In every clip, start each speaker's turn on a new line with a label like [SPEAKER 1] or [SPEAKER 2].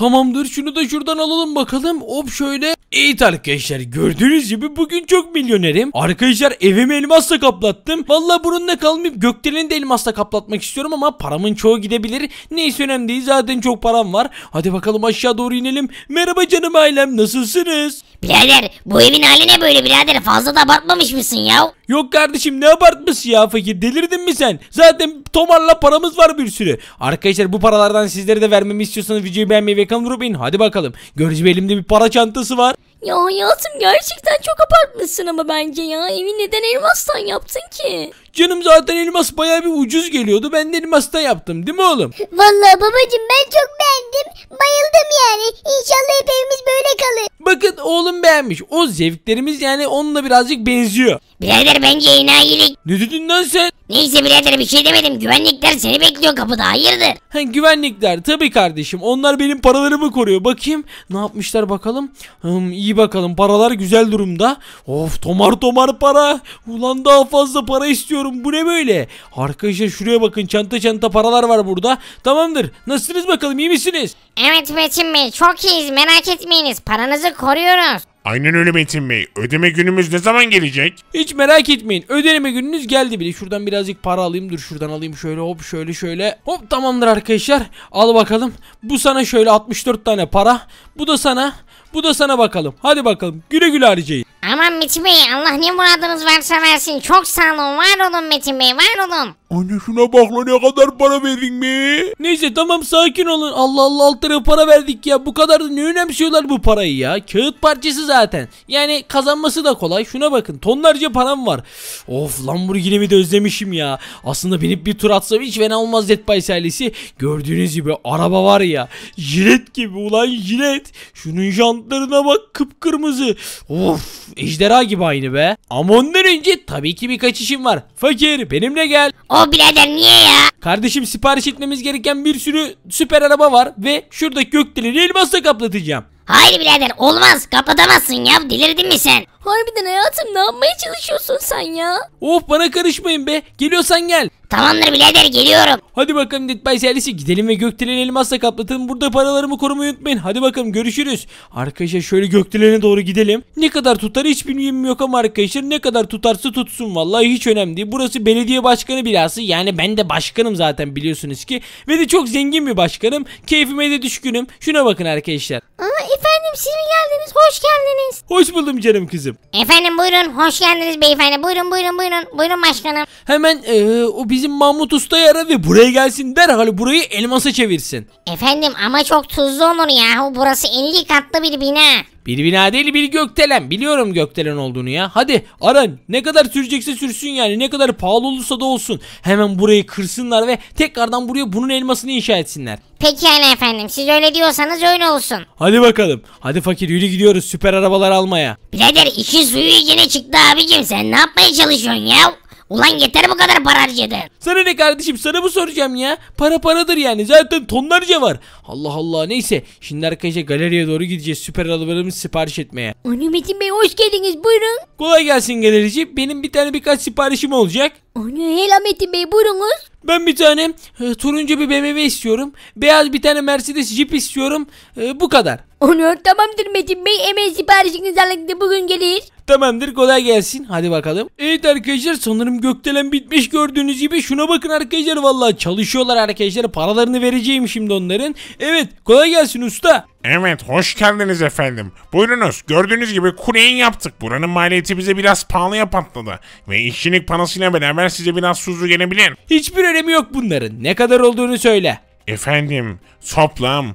[SPEAKER 1] Tamamdır şunu da şuradan alalım bakalım. Hop şöyle. Evet arkadaşlar gördüğünüz gibi bugün çok milyonerim. Arkadaşlar evimi elmasla kaplattım. Valla bununla kalmayıp gökdeleni de elmasla kaplatmak istiyorum ama paramın çoğu gidebilir. Neyse önemli değil zaten çok param var. Hadi bakalım aşağı doğru inelim. Merhaba canım ailem nasılsınız? Birader bu evin hali ne böyle birader fazla da abartmamış mısın ya? Yok kardeşim ne abartmış ya fakir delirdin mi sen? Zaten tomarla paramız var bir sürü. Arkadaşlar bu paralardan sizlere de vermemi istiyorsanız videoyu beğenmeyi ve kanalı unutmayın. Hadi bakalım. Görücü elimde bir para çantası var.
[SPEAKER 2] Ya hayatım gerçekten çok abartmışsın ama bence ya. Evi neden elmastan yaptın ki? Canım zaten elmas baya bir
[SPEAKER 1] ucuz geliyordu. Ben de elmastan yaptım değil mi oğlum?
[SPEAKER 2] Vallahi babacım ben çok beğendim. Bayıldım
[SPEAKER 1] yani. İnşallah hep evimiz böyle kalır. Bakın oğlum beğenmiş. O zevklerimiz yani onunla birazcık benziyor. Birader bence enayilik. Ne dedin lan sen? Neyse birader bir şey
[SPEAKER 2] demedim. Güvenlikler seni bekliyor kapıda. Hayırdır?
[SPEAKER 1] Ha, güvenlikler tabii kardeşim. Onlar benim paralarımı koruyor. Bakayım ne yapmışlar bakalım. Hım, iyi bakalım paralar güzel durumda. Of tomar tomar para. Ulan daha fazla para istiyorum. Bu ne böyle? Arkadaşlar şuraya bakın çanta çanta paralar var burada. Tamamdır. Nasılsınız bakalım iyi misiniz?
[SPEAKER 2] Evet Metin Bey çok iyiyiz merak etmeyiniz. Paranızı koruyoruz.
[SPEAKER 3] Aynen öyle Metin Bey. Ödeme günümüz ne zaman gelecek? Hiç merak etmeyin. Ödeme gününüz geldi bile. Şuradan birazcık para alayım. Dur şuradan
[SPEAKER 1] alayım şöyle hop şöyle şöyle. Hop tamamdır arkadaşlar. Al bakalım. Bu sana şöyle 64 tane para. Bu da sana. Bu da sana bakalım. Hadi bakalım. Güle güle harcayın.
[SPEAKER 2] Aman Metin Bey Allah ne muradınız varsa versin. Çok sağ olun var olun Metin Bey var olun.
[SPEAKER 1] Anne şuna bak lan ne kadar para verdin mi? Neyse tamam sakin olun. Allah Allah alt tarafa para verdik ya. Bu kadar da ne önemsiyorlar bu parayı ya. Kağıt parçası zaten. Yani kazanması da kolay. Şuna bakın tonlarca param var. Of Lamborghini'mi de özlemişim ya. Aslında binip bir tur atsam hiç fena olmaz Zetbay ailesi. Gördüğünüz gibi araba var ya. Jilet gibi ulan jilet. Şunun jantlarına bak kıpkırmızı. Of ejderha gibi aynı be. Ama ondan önce tabii ki birkaç işim var. Fakir benimle gel. O birader niye ya? Kardeşim sipariş etmemiz gereken bir sürü süper araba var ve şuradaki gökdeleni elmasla kaplatacağım. Hayır birader olmaz kapatamazsın ya delirdin mi sen?
[SPEAKER 2] Harbiden hayatım ne yapmaya çalışıyorsun sen ya?
[SPEAKER 1] Of bana karışmayın be geliyorsan gel. Tamamdır birader geliyorum. Hadi bakalım Deadbay servisi gidelim ve Gökdelen'i elmasla kaplatalım. Burada paralarımı korumayı unutmayın. Hadi bakalım görüşürüz. Arkadaşlar şöyle Gökdelen'e doğru gidelim. Ne kadar tutar hiç bilmiyorum yok ama arkadaşlar ne kadar tutarsa tutsun vallahi hiç önemli değil. Burası belediye başkanı bilası yani ben de başkanım zaten biliyorsunuz ki. Ve de çok zengin bir başkanım. Keyfime de düşkünüm. Şuna bakın arkadaşlar.
[SPEAKER 2] Aa Efendim siz mi geldiniz? Hoş geldiniz. Hoş
[SPEAKER 1] buldum canım kızım.
[SPEAKER 2] Efendim buyurun hoş geldiniz beyefendi. Buyurun buyurun buyurun. Buyurun başkanım. Hemen ee, o bizim Mahmut
[SPEAKER 1] Usta'yı ara ve buraya gelsin derhal burayı elmasa çevirsin.
[SPEAKER 2] Efendim ama çok tuzlu olur yahu. Burası 50 katlı bir bina.
[SPEAKER 1] Bir bina değil bir gökdelen. Biliyorum gökdelen olduğunu ya. Hadi aran. Ne kadar sürecekse sürsün yani. Ne kadar pahalı olursa da olsun. Hemen burayı kırsınlar ve tekrardan buraya bunun elmasını inşa etsinler.
[SPEAKER 2] Peki yani efendim siz öyle diyorsanız öyle olsun.
[SPEAKER 1] Hadi bakalım. Hadi fakir yürü gidiyoruz süper arabalar almaya.
[SPEAKER 2] Birader işin suyu yine çıktı abicim sen ne yapmaya çalışıyorsun ya? Ulan yeter bu kadar para harcadın. Sana ne
[SPEAKER 1] kardeşim sana bu soracağım ya? Para paradır yani zaten tonlarca var. Allah Allah neyse. Şimdi arkadaşlar galeriye doğru gideceğiz süper arabalarımızı sipariş etmeye.
[SPEAKER 2] Anne Metin Bey hoş geldiniz buyurun.
[SPEAKER 1] Kolay gelsin galerici. Benim bir tane birkaç siparişim olacak.
[SPEAKER 2] Anne helal Metin Bey buyurunuz.
[SPEAKER 1] Ben bir tane e, turuncu bir BMW istiyorum. Beyaz bir tane Mercedes Jeep istiyorum. E, bu kadar.
[SPEAKER 2] Onu tamamdır Metin Bey hemen siparişiniz alındı bugün gelir. Tamamdır
[SPEAKER 1] kolay gelsin. Hadi bakalım. Evet arkadaşlar sanırım gökdelen bitmiş gördüğünüz gibi. Şuna bakın arkadaşlar
[SPEAKER 3] vallahi çalışıyorlar arkadaşlar. Paralarını vereceğim şimdi onların. Evet kolay gelsin usta. Evet hoş geldiniz efendim. Buyurunuz gördüğünüz gibi kuleyi yaptık. Buranın maliyeti bize biraz pahalıya patladı. Ve işçilik parasıyla beraber size biraz suzlu gelebilir. Hiçbir önemi yok bunların. Ne kadar olduğunu söyle. Efendim toplam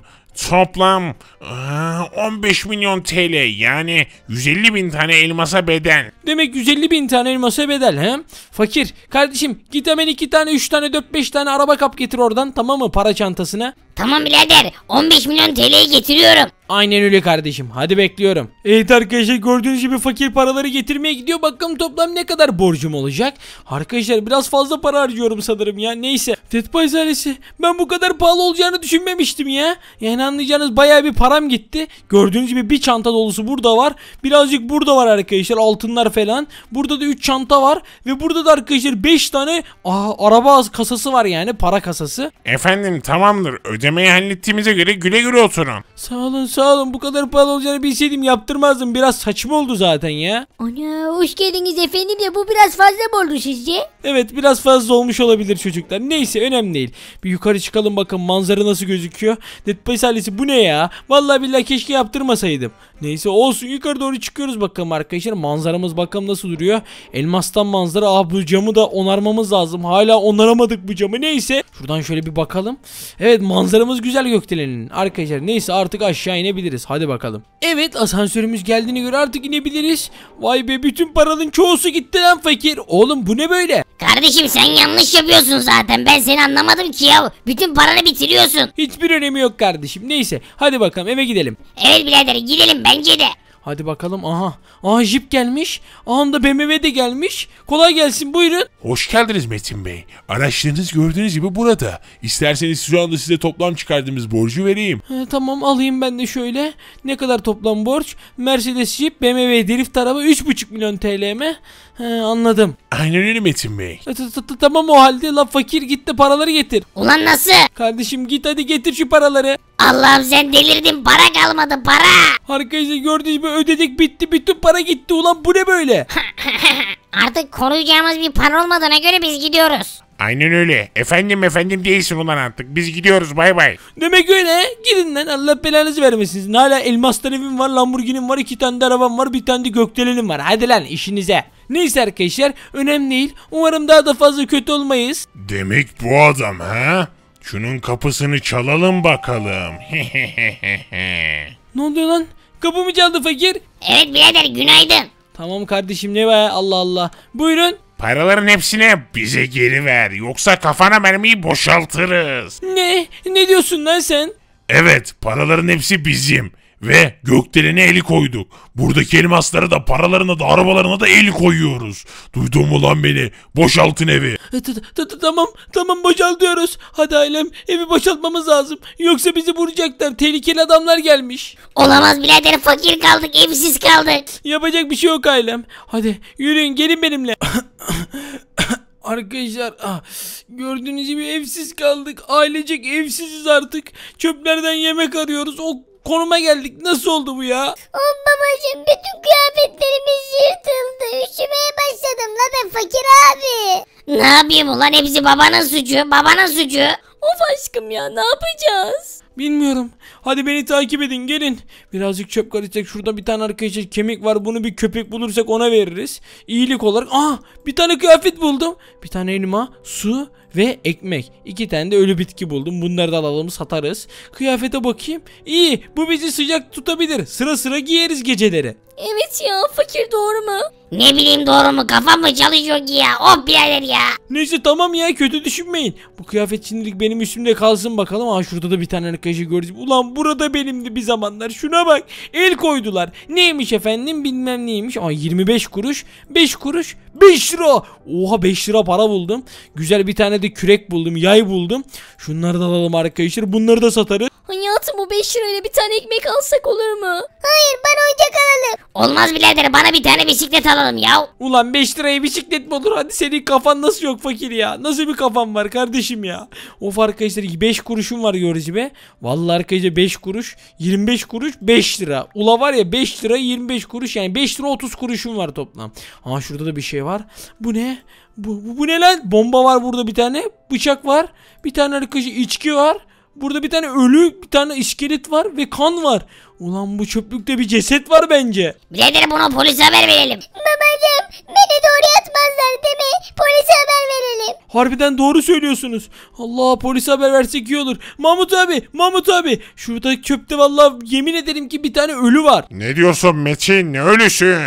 [SPEAKER 3] Toplam 15 ıı, milyon TL yani 150 bin tane elmasa bedel. Demek 150 bin tane elmasa bedel he? Fakir kardeşim git hemen iki tane üç tane
[SPEAKER 1] dört beş tane araba kap getir oradan tamam mı para çantasına. Tamam birader 15 milyon TL'yi getiriyorum. Aynen öyle kardeşim. Hadi bekliyorum. Evet arkadaşlar gördüğünüz gibi fakir paraları getirmeye gidiyor. Bakalım toplam ne kadar borcum olacak. Arkadaşlar biraz fazla para harcıyorum sanırım ya. Neyse. Tetpaiz ailesi ben bu kadar pahalı olacağını düşünmemiştim ya. Yani anlayacağınız baya bir param gitti. Gördüğünüz gibi bir çanta dolusu burada var. Birazcık burada var arkadaşlar altınlar falan. Burada da 3 çanta var. Ve burada da arkadaşlar 5 tane aa, araba kasası var yani para kasası.
[SPEAKER 3] Efendim tamamdır öde Ödemeyi hallettiğimize göre güle güle oturun.
[SPEAKER 1] Sağ olun sağ olun bu kadar pahalı olacağını bilseydim yaptırmazdım biraz saçma oldu zaten ya.
[SPEAKER 2] Ana hoş geldiniz efendim de bu biraz fazla mı oldu sizce?
[SPEAKER 1] Evet biraz fazla olmuş olabilir çocuklar neyse önemli değil. Bir yukarı çıkalım bakın manzara nasıl gözüküyor. Deadpool ailesi bu ne ya? Vallahi billahi keşke yaptırmasaydım. Neyse olsun yukarı doğru çıkıyoruz bakalım arkadaşlar manzaramız bakalım nasıl duruyor. Elmastan manzara ah bu camı da onarmamız lazım hala onaramadık bu camı neyse. Şuradan şöyle bir bakalım. Evet manzara Manzaramız güzel gökdelenin. Arkadaşlar neyse artık aşağı inebiliriz. Hadi bakalım. Evet asansörümüz geldiğine göre artık inebiliriz. Vay be bütün paranın çoğusu gitti lan fakir. Oğlum bu ne böyle? Kardeşim sen yanlış yapıyorsun zaten. Ben seni anlamadım ki ya. Bütün paranı bitiriyorsun. Hiçbir önemi yok kardeşim. Neyse hadi bakalım eve gidelim. Evet birader gidelim bence de. Hadi bakalım aha. Aha jip gelmiş. Aha BMW de gelmiş. Kolay gelsin buyurun.
[SPEAKER 3] Hoş geldiniz Metin Bey. Araçlarınız gördüğünüz gibi burada. İsterseniz şu anda size toplam çıkardığımız borcu vereyim.
[SPEAKER 1] He, tamam alayım ben de şöyle. Ne kadar toplam borç? Mercedes Jeep, BMW drift araba 3,5 milyon TL mi? He anladım.
[SPEAKER 3] Aynen öyle Metin Bey.
[SPEAKER 1] E, tamam o halde la fakir git paraları getir. Ulan nasıl? Kardeşim git hadi getir şu paraları. Allah'ım sen delirdin para kalmadı para. Arkadaşlar gördüğünüz gibi ödedik bitti bütün para gitti ulan bu ne böyle?
[SPEAKER 2] Artık koruyacağımız bir para olmadığına göre biz gidiyoruz.
[SPEAKER 3] Aynen öyle. Efendim efendim değilsin ulan artık. Biz gidiyoruz bay bay.
[SPEAKER 2] Demek öyle. Gidin lan Allah belanızı
[SPEAKER 1] vermesin. Hala elmastan evim var, Lamborghini'm var, iki tane de arabam var, bir tane de gökdelenim var. Hadi lan işinize. Neyse arkadaşlar önemli değil. Umarım daha da fazla kötü olmayız.
[SPEAKER 3] Demek bu adam ha? Şunun kapısını çalalım bakalım.
[SPEAKER 1] ne oluyor lan? mı çaldı fakir. Evet birader günaydın. Tamam kardeşim
[SPEAKER 3] ne var? Allah Allah. Buyurun. Paraların hepsini bize geri ver yoksa kafana mermiyi boşaltırız.
[SPEAKER 1] Ne? Ne diyorsun lan sen?
[SPEAKER 3] Evet paraların hepsi bizim. Ve gökdelene eli koyduk. Buradaki elmaslara da paralarına da arabalarına da el koyuyoruz. Duydun mu lan beni? Boşaltın evi.
[SPEAKER 1] E, tamam tamam boşaltıyoruz. Hadi ailem evi boşaltmamız lazım. Yoksa bizi vuracaklar. Tehlikeli adamlar gelmiş. Olamaz birader fakir kaldık evsiz kaldık. Yapacak bir şey yok ailem. Hadi yürüyün gelin benimle. Arkadaşlar ah, gördüğünüz gibi evsiz kaldık. Ailecek evsiziz artık. Çöplerden yemek arıyoruz. O konuma geldik. Nasıl oldu bu ya?
[SPEAKER 2] Oh babacığım bütün kıyafetlerimiz yırtıldı. Üşümeye başladım la ben fakir abi. Ne yapayım ulan hepsi babanın suçu babanın suçu. Of aşkım ya ne yapacağız?
[SPEAKER 1] Bilmiyorum. Hadi beni takip edin gelin. Birazcık çöp karışacak. Şurada bir tane arkadaşlar kemik var. Bunu bir köpek bulursak ona veririz. İyilik olarak. Aa bir tane kıyafet buldum. Bir tane elma, su ve ekmek. İki tane de ölü bitki buldum. Bunları da alalım satarız. Kıyafete bakayım. İyi bu bizi sıcak tutabilir. Sıra sıra giyeriz geceleri.
[SPEAKER 2] Evet ya fakir doğru mu? Ne bileyim doğru mu kafam mı çalışıyor ki ya? o oh birader ya.
[SPEAKER 1] Neyse tamam ya kötü düşünmeyin. Bu kıyafet şimdilik benim üstümde kalsın bakalım. Aa şurada da bir tane arkadaşı gördüm. Ulan burada benimdi bir zamanlar. Şuna bak. El koydular. Neymiş efendim bilmem neymiş. Aa 25 kuruş. 5 kuruş. 5 lira. Oha 5 lira para buldum. Güzel bir tane de kürek buldum. Yay buldum. Şunları da alalım arkadaşlar. Bunları da satarız.
[SPEAKER 2] Hani hayatım bu 5 lirayla bir tane ekmek alsak olur mu? Hayır bana oyuncak alalım. Olmaz birader bana bir tane bisiklet alalım
[SPEAKER 1] ya. Ulan 5 liraya bisiklet mi olur? Hadi senin kafan nasıl yok fakir ya? Nasıl bir kafan var kardeşim ya? Of arkadaşlar 5 kuruşum var görücü be. Valla arkadaşlar 5 kuruş 25 kuruş 5 lira. Ula var ya 5 lira 25 kuruş yani 5 lira 30 kuruşum var toplam. Ha şurada da bir şey var. Bu ne? Bu, bu, bu ne lan? Bomba var burada bir tane. Bıçak var. Bir tane arkadaşlar içki var. Burada bir tane ölü, bir tane iskelet var ve kan var. Ulan bu çöplükte bir ceset var bence.
[SPEAKER 2] Birader bunu polise haber verelim. Babacım beni doğru yatmazlar değil mi? Polise haber verelim.
[SPEAKER 1] Harbiden doğru söylüyorsunuz. Allah polise haber versek iyi olur. Mahmut abi, Mahmut abi. Şurada çöpte vallahi
[SPEAKER 3] yemin ederim ki bir tane ölü var. Ne diyorsun Metin ne ölüsü?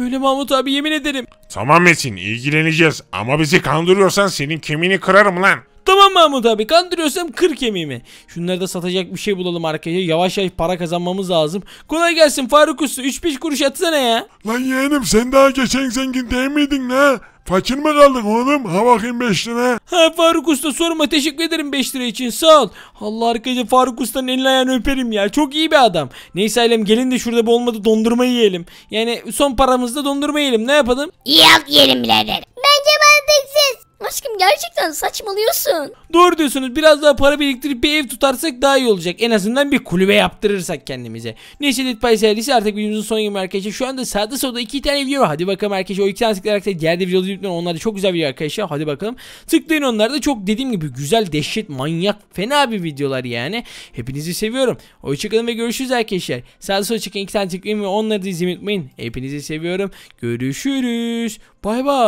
[SPEAKER 1] Öyle Mahmut abi
[SPEAKER 3] yemin ederim. Tamam Metin ilgileneceğiz ama bizi kandırıyorsan senin kemiğini kırarım lan.
[SPEAKER 1] Tamam Mahmut abi kandırıyorsam kır kemiğimi. Şunları da satacak bir şey bulalım arkadaşlar. Yavaş yavaş para kazanmamız lazım. Kolay gelsin Faruk Usta. 3-5 kuruş atsana ya.
[SPEAKER 3] Lan yeğenim sen daha geçen zengin değil miydin ne? Fakir mi kaldın oğlum? Ha bakayım 5 lira. Ha Faruk Usta
[SPEAKER 1] sorma teşekkür ederim 5 lira için sağ ol. Allah arkadaşlar Faruk Usta'nın elini ayağını öperim ya. Çok iyi bir adam. Neyse ailem gelin de şurada bir olmadı dondurma yiyelim. Yani son paramızda dondurma yiyelim ne yapalım? İyi yap yiyelim birader.
[SPEAKER 2] Bence mantıksız. Aşkım gerçekten saçmalıyorsun.
[SPEAKER 1] Doğru diyorsunuz. Biraz daha para biriktirip bir ev tutarsak daha iyi olacak. En azından bir kulübe yaptırırsak kendimize. Neyse Litpay serisi artık videomuzun son gibi arkadaşlar. Şu anda sağda solda iki tane video var. Hadi bakalım arkadaşlar. O iki tane tıklayarak da diğer de videoları lütfen. Onlar da çok güzel video arkadaşlar. Hadi bakalım. Tıklayın onlar da çok dediğim gibi güzel, dehşet, manyak, fena bir videolar yani. Hepinizi seviyorum. Hoşçakalın ve görüşürüz arkadaşlar. Sağda solda çıkan iki tane tıklayın ve onları da izlemeyi unutmayın. Hepinizi seviyorum. Görüşürüz. Bay bay.